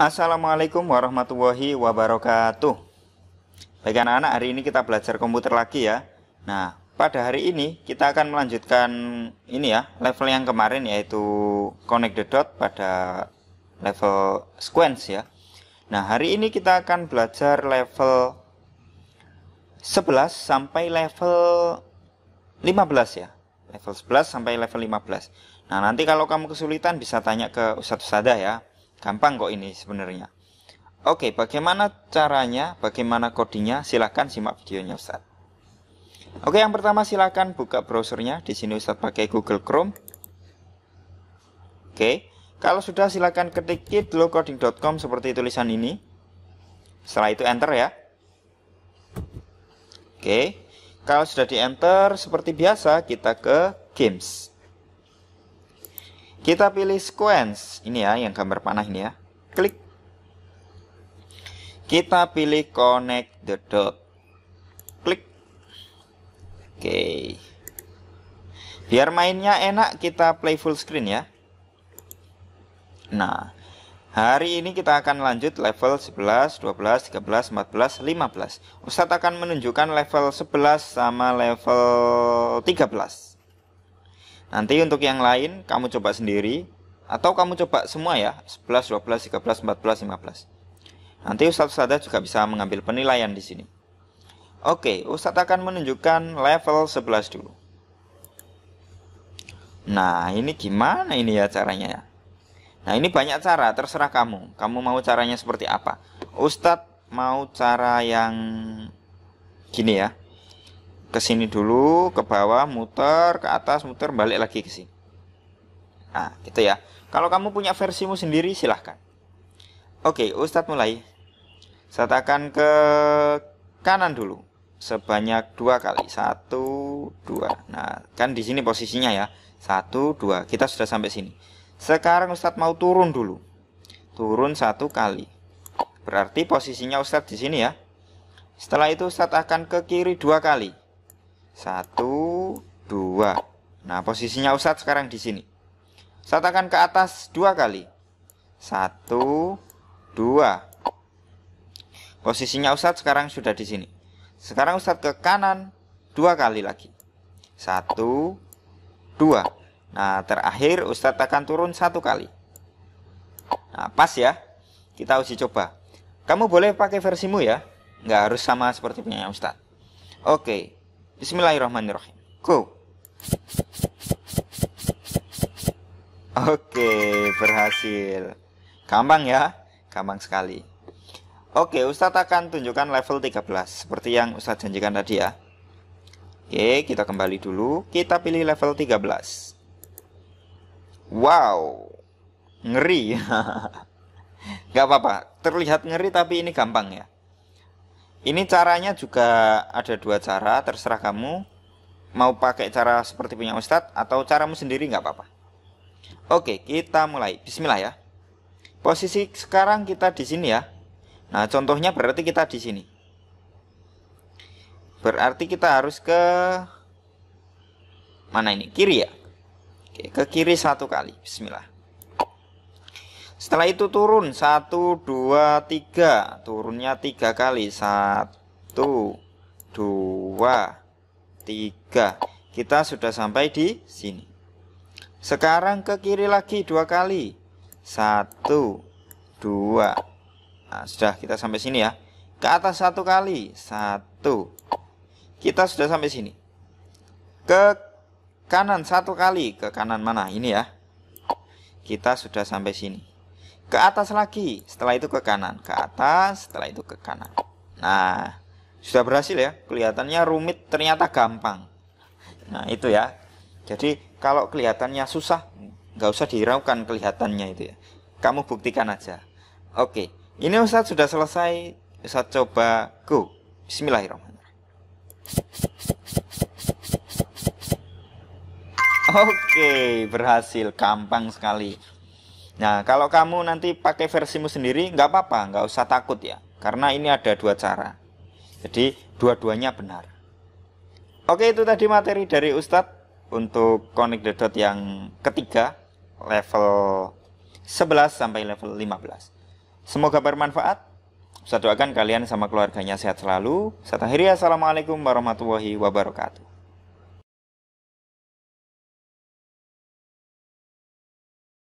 Assalamualaikum warahmatullahi wabarakatuh. Baik anak-anak, hari ini kita belajar komputer lagi ya. Nah, pada hari ini kita akan melanjutkan ini ya, level yang kemarin yaitu connect the dot pada level sequence ya. Nah, hari ini kita akan belajar level 11 sampai level 15 ya. Level 11 sampai level 15. Nah, nanti kalau kamu kesulitan bisa tanya ke Ustadz Ustadzah ya. Gampang kok ini sebenarnya. Oke, bagaimana caranya, bagaimana kodenya? Silahkan simak videonya Ustadz. Oke, yang pertama silahkan buka browsernya. Di sini Ustadz pakai Google Chrome. Oke, kalau sudah silahkan ketik kitlocoding.com seperti tulisan ini. Setelah itu enter ya. Oke, kalau sudah di enter, seperti biasa kita ke games. Kita pilih sequence. Ini ya, yang gambar panah ini ya. Klik. Kita pilih connect the dot. Klik. Oke. Okay. Biar mainnya enak, kita play full screen ya. Nah, Hari ini kita akan lanjut level 11, 12, 13, 14, 15. Ustadz akan menunjukkan level 11 sama level 13. Nanti untuk yang lain kamu coba sendiri atau kamu coba semua ya, 11, 12, 13, 14, 15. Nanti Ustadz Ustadzah juga bisa mengambil penilaian di sini. Oke, Ustadz akan menunjukkan level 11 dulu. Nah, ini gimana ini ya caranya ya? Nah, ini banyak cara, terserah kamu. Kamu mau caranya seperti apa? Ustadz mau cara yang gini ya ke sini dulu, ke bawah, muter, ke atas, muter, balik lagi ke sini. Nah, gitu ya. Kalau kamu punya versimu sendiri, silahkan. Oke, Ustadz mulai. satakan ke kanan dulu. Sebanyak dua kali. Satu, dua. Nah, kan di sini posisinya ya. Satu, dua. Kita sudah sampai sini. Sekarang Ustadz mau turun dulu. Turun satu kali. Berarti posisinya Ustadz di sini ya. Setelah itu Ustadz akan ke kiri dua kali satu, dua. Nah, posisinya Ustadz sekarang di sini. saya akan ke atas dua kali. Satu, dua. Posisinya Ustadz sekarang sudah di sini. Sekarang Ustadz ke kanan dua kali lagi. Satu, dua. Nah, terakhir Ustadz akan turun satu kali. Nah, pas ya. Kita uji coba. Kamu boleh pakai versimu ya. Nggak harus sama seperti punya ustad, Oke. Bismillahirrahmanirrahim. Go. Oke, berhasil. Gampang ya? Gampang sekali. Oke, Ustadz akan tunjukkan level 13 seperti yang Ustadz janjikan tadi ya. Oke, kita kembali dulu. Kita pilih level 13. Wow. Ngeri. Gak apa-apa, terlihat ngeri tapi ini gampang ya. Ini caranya juga ada dua cara, terserah kamu mau pakai cara seperti punya Ustadz atau caramu sendiri nggak apa-apa. Oke, kita mulai. Bismillah ya. Posisi sekarang kita di sini ya. Nah, contohnya berarti kita di sini. Berarti kita harus ke mana ini? Kiri ya. Oke, ke kiri satu kali. Bismillah. Setelah itu turun satu dua tiga turunnya tiga kali. satu dua tiga Kita sudah sampai di sini. Sekarang ke kiri lagi dua kali. satu dua Nah, sudah kita sampai sini ya. Ke atas satu kali. satu Kita sudah sampai sini. Ke kanan satu kali. Ke kanan mana? Ini ya. Kita sudah sampai sini ke atas lagi, setelah itu ke kanan, ke atas, setelah itu ke kanan. Nah, sudah berhasil ya. Kelihatannya rumit, ternyata gampang. Nah, itu ya. Jadi, kalau kelihatannya susah, nggak usah dihiraukan kelihatannya itu ya. Kamu buktikan aja. Oke, ini Ustadz sudah selesai. Ustadz coba go. Bismillahirrahmanirrahim. Oke, berhasil. Gampang sekali. Nah, kalau kamu nanti pakai versimu sendiri, nggak apa-apa, nggak usah takut ya. Karena ini ada dua cara. Jadi, dua-duanya benar. Oke, itu tadi materi dari Ustadz untuk connect the dot yang ketiga, level 11 sampai level 15. Semoga bermanfaat. Saya doakan kalian sama keluarganya sehat selalu. Saya akhiri, Assalamualaikum warahmatullahi wabarakatuh.